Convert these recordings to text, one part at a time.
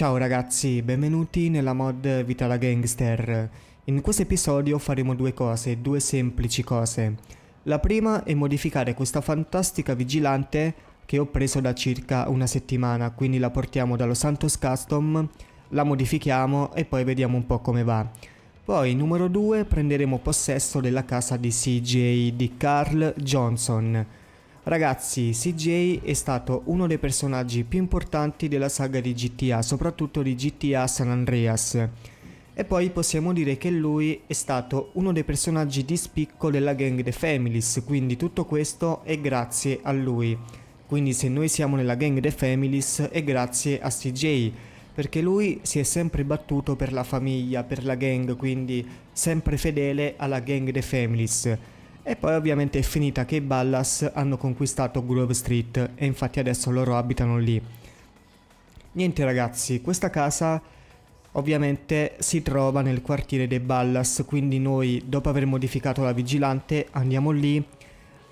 Ciao ragazzi, benvenuti nella mod Vitala Gangster. In questo episodio faremo due cose, due semplici cose. La prima è modificare questa fantastica vigilante che ho preso da circa una settimana, quindi la portiamo dallo Santos Custom, la modifichiamo e poi vediamo un po' come va. Poi numero 2 prenderemo possesso della casa di CJ di Carl Johnson Ragazzi, CJ è stato uno dei personaggi più importanti della saga di GTA, soprattutto di GTA San Andreas. E poi possiamo dire che lui è stato uno dei personaggi di spicco della gang The Families, quindi tutto questo è grazie a lui. Quindi se noi siamo nella gang The Families è grazie a CJ, perché lui si è sempre battuto per la famiglia, per la gang, quindi sempre fedele alla gang The Families. E poi ovviamente è finita che i Ballas hanno conquistato Grove Street e infatti adesso loro abitano lì. Niente ragazzi, questa casa ovviamente si trova nel quartiere dei Ballas, quindi noi dopo aver modificato la vigilante andiamo lì,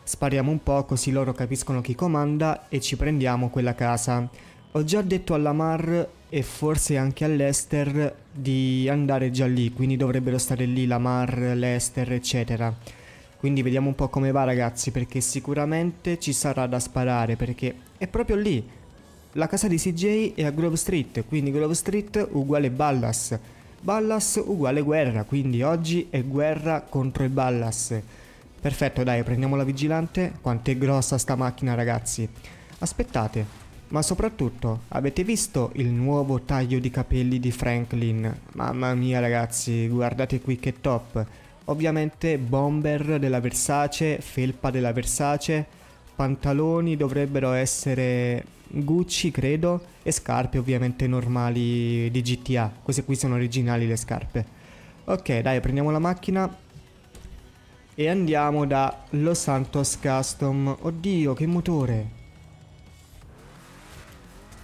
spariamo un po' così loro capiscono chi comanda e ci prendiamo quella casa. Ho già detto alla Mar e forse anche all'Ester di andare già lì, quindi dovrebbero stare lì la Mar, l'Ester eccetera. Quindi vediamo un po' come va ragazzi perché sicuramente ci sarà da sparare perché è proprio lì. La casa di CJ è a Grove Street, quindi Grove Street uguale Ballas. Ballas uguale guerra, quindi oggi è guerra contro i Ballas. Perfetto dai, prendiamo la vigilante. Quanto è grossa sta macchina ragazzi. Aspettate, ma soprattutto, avete visto il nuovo taglio di capelli di Franklin? Mamma mia ragazzi, guardate qui che top. Ovviamente bomber della Versace, felpa della Versace, pantaloni dovrebbero essere Gucci credo e scarpe ovviamente normali di GTA. Queste qui sono originali le scarpe. Ok dai prendiamo la macchina e andiamo da Los Santos Custom. Oddio che motore!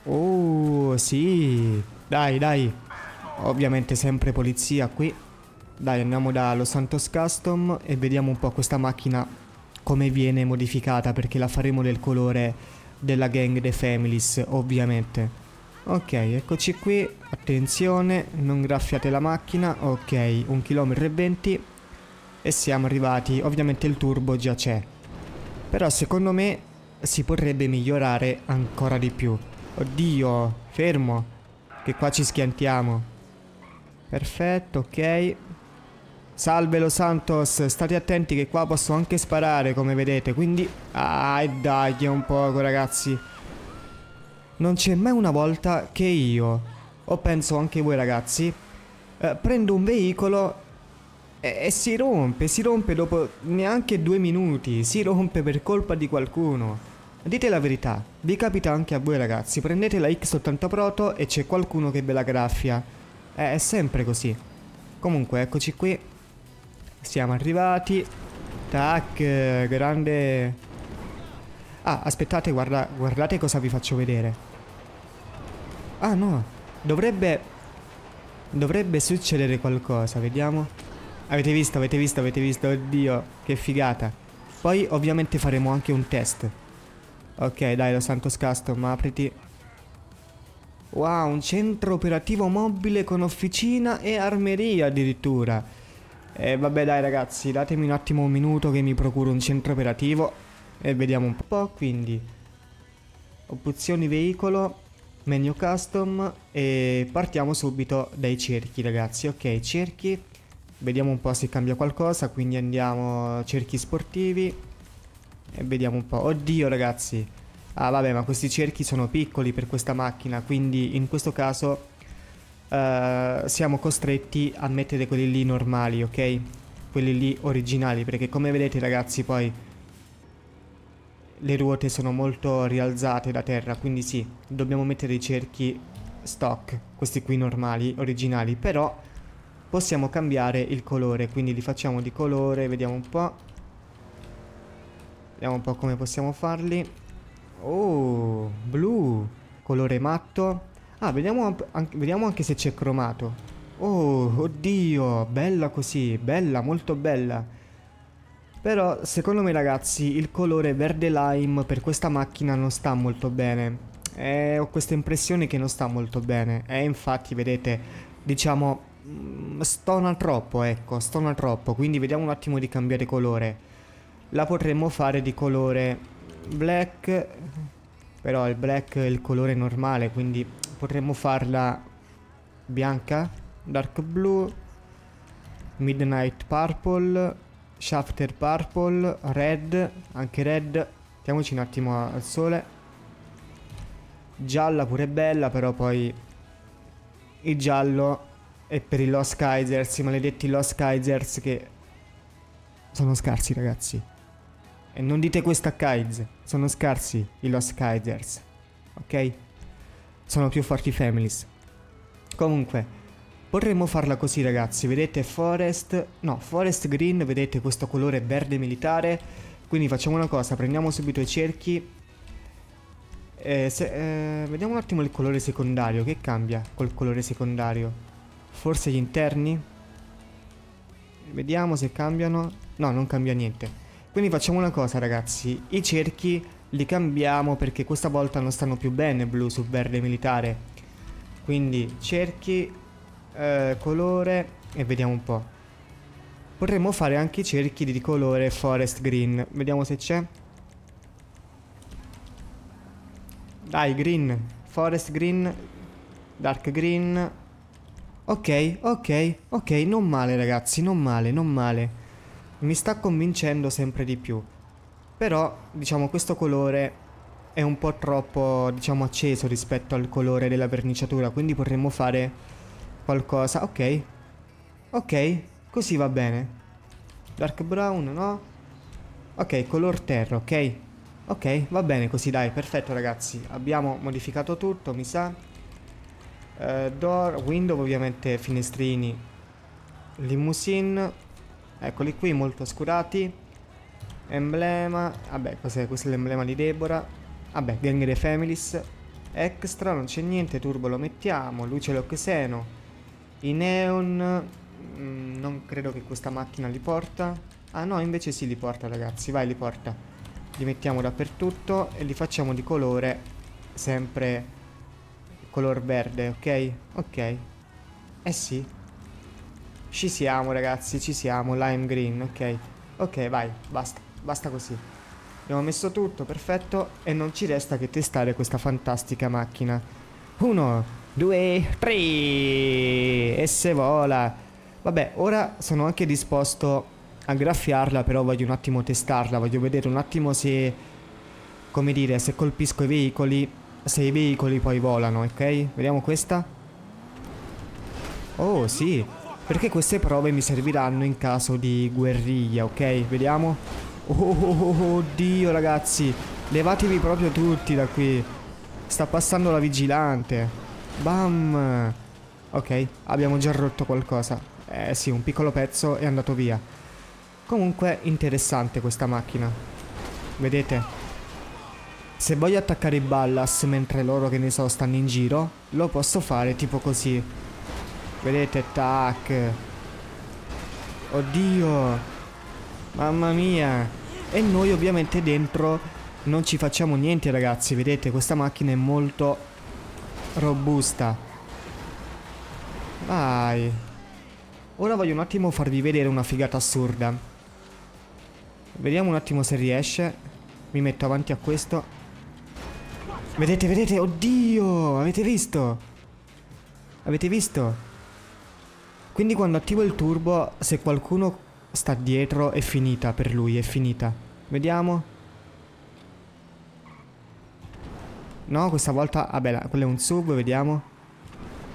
Oh sì! Dai dai! Ovviamente sempre polizia qui. Dai, andiamo da Los Santos Custom e vediamo un po' questa macchina come viene modificata perché la faremo del colore della gang The Families, ovviamente. Ok, eccoci qui, attenzione, non graffiate la macchina, ok, 1 km e 20 e siamo arrivati, ovviamente il turbo già c'è. Però secondo me si potrebbe migliorare ancora di più. Oddio, fermo, che qua ci schiantiamo. Perfetto, ok, Salve Los Santos, state attenti che qua posso anche sparare come vedete, quindi... Ah, e dai, un poco ragazzi. Non c'è mai una volta che io, o penso anche voi ragazzi, eh, prendo un veicolo e, e si rompe, si rompe dopo neanche due minuti, si rompe per colpa di qualcuno. Dite la verità, vi capita anche a voi ragazzi, prendete la X80 Proto e c'è qualcuno che ve la graffia. Eh, è sempre così. Comunque, eccoci qui. Siamo arrivati. Tac, grande... Ah, aspettate, guarda, guardate cosa vi faccio vedere. Ah, no. Dovrebbe... Dovrebbe succedere qualcosa, vediamo. Avete visto, avete visto, avete visto. Oddio, che figata. Poi ovviamente faremo anche un test. Ok, dai, lo santo scasto, ma apriti. Wow, un centro operativo mobile con officina e armeria addirittura. E vabbè dai ragazzi, datemi un attimo un minuto che mi procuro un centro operativo e vediamo un po'. Quindi, opzioni veicolo, menu custom e partiamo subito dai cerchi ragazzi. Ok, cerchi, vediamo un po' se cambia qualcosa, quindi andiamo cerchi sportivi e vediamo un po'. Oddio ragazzi, ah vabbè ma questi cerchi sono piccoli per questa macchina, quindi in questo caso eh, siamo costretti a mettere quelli lì normali, ok? Quelli lì originali, perché come vedete ragazzi poi le ruote sono molto rialzate da terra, quindi sì, dobbiamo mettere i cerchi stock, questi qui normali, originali, però possiamo cambiare il colore, quindi li facciamo di colore, vediamo un po'. Vediamo un po' come possiamo farli. Oh, blu, colore matto. Ah, vediamo, anche, vediamo anche se c'è cromato. Oh, oddio, bella così, bella, molto bella. Però, secondo me ragazzi, il colore verde lime per questa macchina non sta molto bene. Eh, ho questa impressione che non sta molto bene. E eh, infatti, vedete, diciamo, mm, stona troppo, ecco, stona troppo. Quindi vediamo un attimo di cambiare colore. La potremmo fare di colore black, però il black è il colore normale, quindi potremmo farla bianca, dark blue, midnight purple, shafter purple, red, anche red. Mettiamoci un attimo al sole. Gialla pure bella, però poi il giallo è per i Lost Kaisers, i maledetti Lost Kaisers che sono scarsi ragazzi. E non dite questo a Kaiz. Sono scarsi i Lost Kaisers, Ok? Sono più forti families. Comunque, potremmo farla così ragazzi. Vedete Forest... No, Forest Green, vedete questo colore verde militare. Quindi facciamo una cosa, prendiamo subito i cerchi. Eh, se, eh, vediamo un attimo il colore secondario. Che cambia col colore secondario? Forse gli interni? Vediamo se cambiano. No, non cambia niente. Quindi facciamo una cosa ragazzi, i cerchi li cambiamo perché questa volta non stanno più bene blu su verde militare. Quindi cerchi, eh, colore e vediamo un po'. Potremmo fare anche i cerchi di colore forest green, vediamo se c'è. Dai green, forest green, dark green. Ok, ok, ok, non male ragazzi, non male, non male mi sta convincendo sempre di più. Però, diciamo, questo colore è un po' troppo, diciamo, acceso rispetto al colore della verniciatura, quindi potremmo fare qualcosa. Ok, ok, così va bene. Dark brown, no? Ok, color terra, ok? Ok, va bene così, dai, perfetto ragazzi. Abbiamo modificato tutto, mi sa. Uh, door, window, ovviamente, finestrini, limousine Eccoli qui, molto oscurati. Emblema. Vabbè, cos'è? Questo è l'emblema di Deborah. Vabbè, Gang the Families. Extra, non c'è niente. Turbo lo mettiamo. Luce l'Oxeno. I Neon. Mm, non credo che questa macchina li porta. Ah no, invece sì li porta, ragazzi. Vai, li porta. Li mettiamo dappertutto e li facciamo di colore sempre color verde, ok? Ok. Eh sì, ci siamo ragazzi, ci siamo, lime green, ok. Ok, vai, basta, basta così. Abbiamo messo tutto, perfetto, e non ci resta che testare questa fantastica macchina. Uno, due, tre, e se vola. Vabbè, ora sono anche disposto a graffiarla, però voglio un attimo testarla, voglio vedere un attimo se, come dire, se colpisco i veicoli, se i veicoli poi volano, ok? Vediamo questa. Oh, sì, perché queste prove mi serviranno in caso di guerriglia, ok? Vediamo. Oh, oh, oh, oddio, oh, oh, ragazzi. Levatevi proprio tutti da qui. Sta passando la vigilante. Bam. Ok, abbiamo già rotto qualcosa. Eh sì, un piccolo pezzo è andato via. Comunque, interessante questa macchina. Vedete? Se voglio attaccare i ballas mentre loro, che ne so, stanno in giro, lo posso fare tipo così. Vedete, tac. Oddio. Mamma mia. E noi ovviamente dentro non ci facciamo niente, ragazzi. Vedete, questa macchina è molto robusta. Vai. Ora voglio un attimo farvi vedere una figata assurda. Vediamo un attimo se riesce. Mi metto avanti a questo. Vedete, vedete, oddio, avete visto? Avete visto? Quindi quando attivo il turbo, se qualcuno sta dietro è finita per lui, è finita. Vediamo. No, questa volta... Ah beh, quello è un sub, vediamo.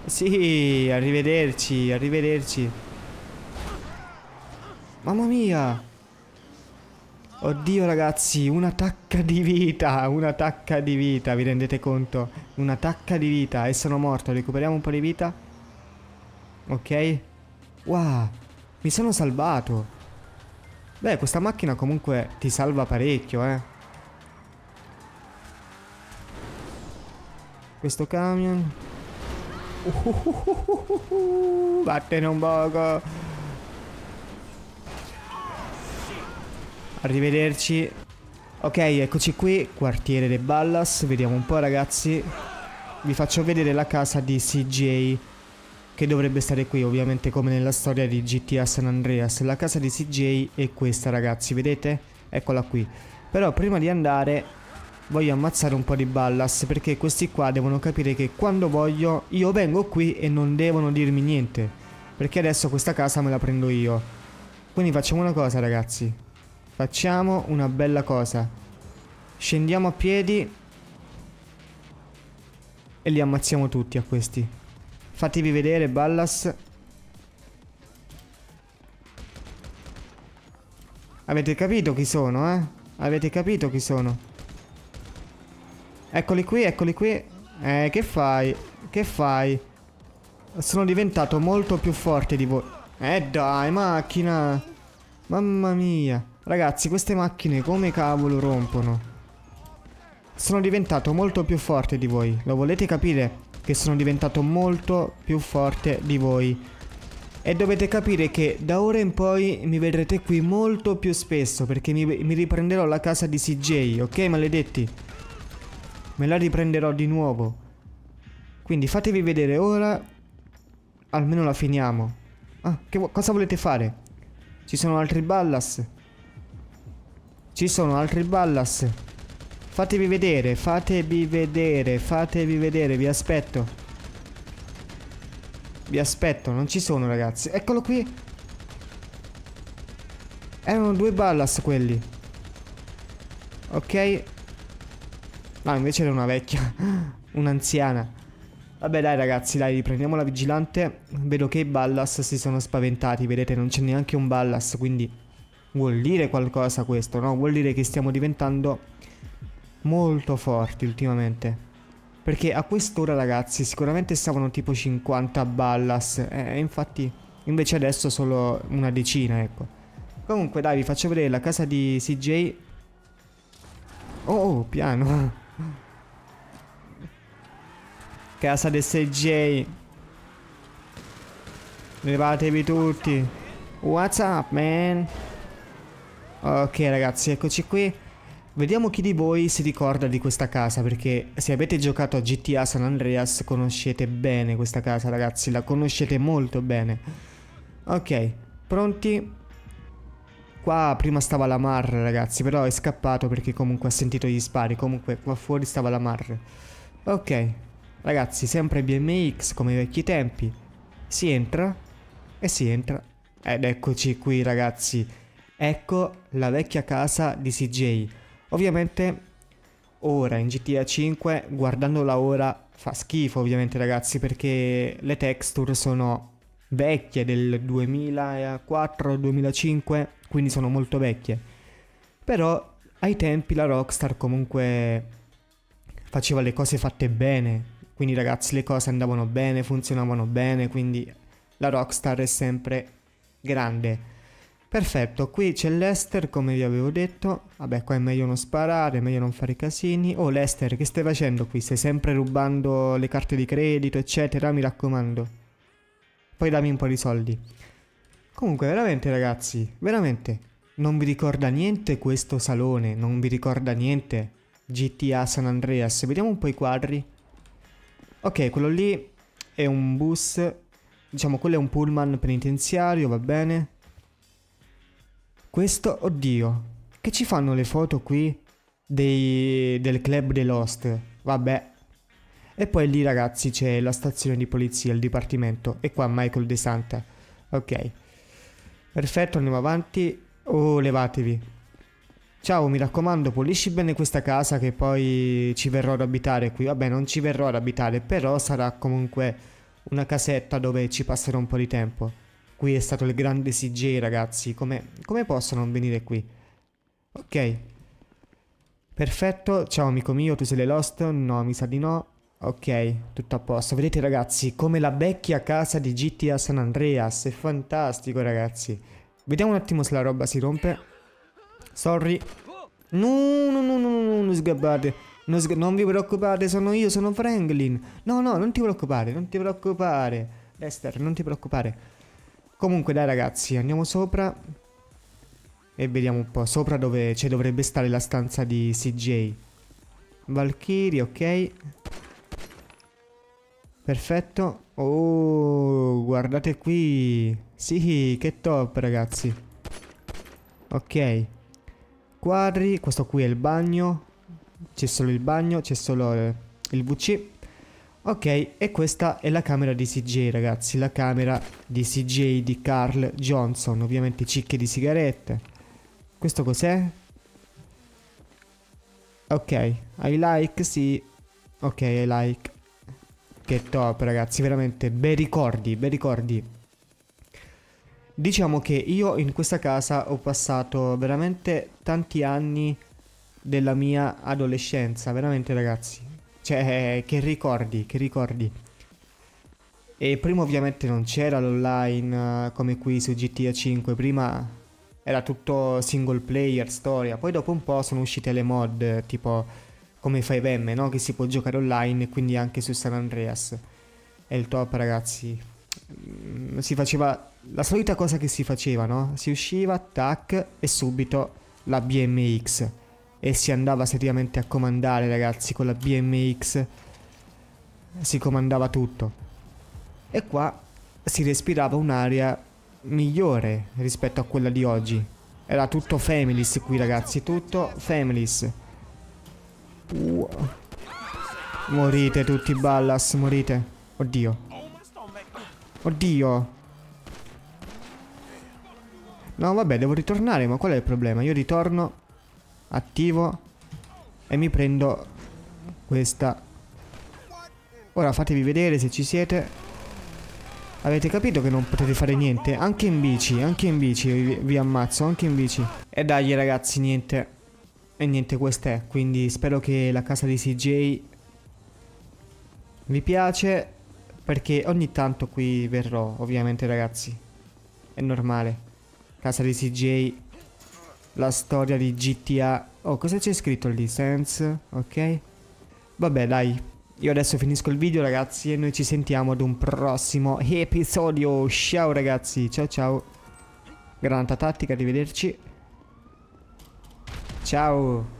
Sì, arrivederci, arrivederci. Mamma mia. Oddio ragazzi, un'attacca di vita, un'attacca di vita, vi rendete conto? Un'attacca di vita e sono morto, recuperiamo un po' di vita. Ok. Wow, mi sono salvato. Beh, questa macchina comunque ti salva parecchio, eh. Questo camion. Vattene un poco. Arrivederci. Ok, eccoci qui, quartiere de Ballas. Vediamo un po', ragazzi. Vi faccio vedere la casa di CJ che dovrebbe stare qui ovviamente come nella storia di GTA San Andreas. La casa di CJ è questa ragazzi, vedete? Eccola qui. Però prima di andare voglio ammazzare un po' di ballas perché questi qua devono capire che quando voglio io vengo qui e non devono dirmi niente. Perché adesso questa casa me la prendo io. Quindi facciamo una cosa ragazzi. Facciamo una bella cosa. Scendiamo a piedi e li ammazziamo tutti a questi. Fatevi vedere, Ballas. Avete capito chi sono, eh? Avete capito chi sono. Eccoli qui, eccoli qui. Eh, che fai? Che fai? Sono diventato molto più forte di voi. Eh dai, macchina. Mamma mia. Ragazzi, queste macchine come cavolo rompono? Sono diventato molto più forte di voi. Lo volete capire? che sono diventato molto più forte di voi. E dovete capire che da ora in poi mi vedrete qui molto più spesso perché mi, mi riprenderò la casa di CJ, ok maledetti? Me la riprenderò di nuovo. Quindi fatevi vedere ora, almeno la finiamo. Ah, che cosa volete fare? Ci sono altri ballas? Ci sono altri ballas? Fatevi vedere, fatevi vedere, fatevi vedere, vi aspetto. Vi aspetto, non ci sono ragazzi. Eccolo qui. Erano due ballas quelli. Ok. No, invece era una vecchia. Un'anziana. Vabbè dai ragazzi, dai, riprendiamo la vigilante. Vedo che i ballas si sono spaventati, vedete, non c'è neanche un ballas, quindi vuol dire qualcosa questo, no? Vuol dire che stiamo diventando molto forti ultimamente. Perché a quest'ora ragazzi sicuramente stavano tipo 50 ballas eh, e infatti invece adesso solo una decina ecco. Comunque dai vi faccio vedere la casa di CJ. Oh, oh piano. Casa di CJ. Levatevi tutti. What's up man? Ok ragazzi eccoci qui. Vediamo chi di voi si ricorda di questa casa perché se avete giocato a GTA San Andreas conoscete bene questa casa ragazzi, la conoscete molto bene. Ok, pronti? Qua prima stava la Mar ragazzi, però è scappato perché comunque ha sentito gli spari, comunque qua fuori stava la Mar. Ok, ragazzi sempre BMX come i vecchi tempi. Si entra e si entra. Ed eccoci qui ragazzi, ecco la vecchia casa di CJ. Ovviamente ora in GTA 5 guardandola ora fa schifo ovviamente ragazzi perché le texture sono vecchie del 2004-2005 quindi sono molto vecchie però ai tempi la Rockstar comunque faceva le cose fatte bene quindi ragazzi le cose andavano bene funzionavano bene quindi la Rockstar è sempre grande Perfetto, qui c'è Lester come vi avevo detto, vabbè qua è meglio non sparare, è meglio non fare casini. Oh Lester, che stai facendo qui? Stai sempre rubando le carte di credito eccetera, mi raccomando. Poi dammi un po' di soldi. Comunque veramente ragazzi, veramente, non vi ricorda niente questo salone, non vi ricorda niente GTA San Andreas. Vediamo un po' i quadri. Ok, quello lì è un bus, diciamo quello è un pullman penitenziario, va bene. Questo, oddio, che ci fanno le foto qui dei, del club dei Lost? Vabbè. E poi lì ragazzi c'è la stazione di polizia, il dipartimento, e qua Michael De Santa. Ok. Perfetto, andiamo avanti. Oh, levatevi. Ciao, mi raccomando, pulisci bene questa casa che poi ci verrò ad abitare qui. Vabbè, non ci verrò ad abitare, però sarà comunque una casetta dove ci passerò un po' di tempo. Qui è stato il grande CJ, ragazzi. Come, come posso non venire qui? Ok. Perfetto. Ciao, amico mio. Tu sei le Lost? No, mi sa di no. Ok, tutto a posto. Vedete ragazzi, come la vecchia casa di GTA San Andreas. È fantastico, ragazzi. Vediamo un attimo se la roba si rompe. Sorry. No, no, no, no, no, non sgabbate. Non, non vi preoccupate, sono io, sono Franklin. No, no, non ti preoccupare, non ti preoccupare. Lester, non ti preoccupare. Comunque dai ragazzi, andiamo sopra e vediamo un po'. Sopra dove ci dovrebbe stare la stanza di CJ. Valkyrie, ok. Perfetto. Oh, guardate qui. Sì, che top ragazzi. Ok. Quadri, questo qui è il bagno. C'è solo il bagno, c'è solo il VC. Ok, e questa è la camera di CJ ragazzi, la camera di CJ di Carl Johnson, ovviamente cicche di sigarette. Questo cos'è? Ok, I like, sì. Ok, I like. Che top ragazzi, veramente bei ricordi, bei ricordi. Diciamo che io in questa casa ho passato veramente tanti anni della mia adolescenza, veramente ragazzi cioè, che ricordi, che ricordi. E prima ovviamente non c'era l'online eh, come qui su GTA 5, prima era tutto single player, storia. Poi dopo un po' sono uscite le mod, tipo come 5M, no? Che si può giocare online quindi anche su San Andreas. E il top, ragazzi. Mm, si faceva la solita cosa che si faceva, no? Si usciva, tac, e subito la BMX e si andava seriamente a comandare ragazzi con la BMX si comandava tutto e qua si respirava un'aria migliore rispetto a quella di oggi era tutto families qui ragazzi tutto families uh. morite tutti ballas morite oddio oddio No, vabbè, devo ritornare, ma qual è il problema? Io ritorno Attivo. E mi prendo questa. Ora fatevi vedere se ci siete. Avete capito che non potete fare niente? Anche in bici, anche in bici vi, vi ammazzo, anche in bici. E dai ragazzi, niente. E niente, questa è. Quindi spero che la casa di CJ vi piace. Perché ogni tanto qui verrò, ovviamente ragazzi. È normale. Casa di CJ la storia di GTA. Oh, cosa c'è scritto lì? Sense? Ok. Vabbè, dai. Io adesso finisco il video, ragazzi, e noi ci sentiamo ad un prossimo episodio. Ciao, ragazzi. Ciao, ciao. Granata tattica, arrivederci. Ciao.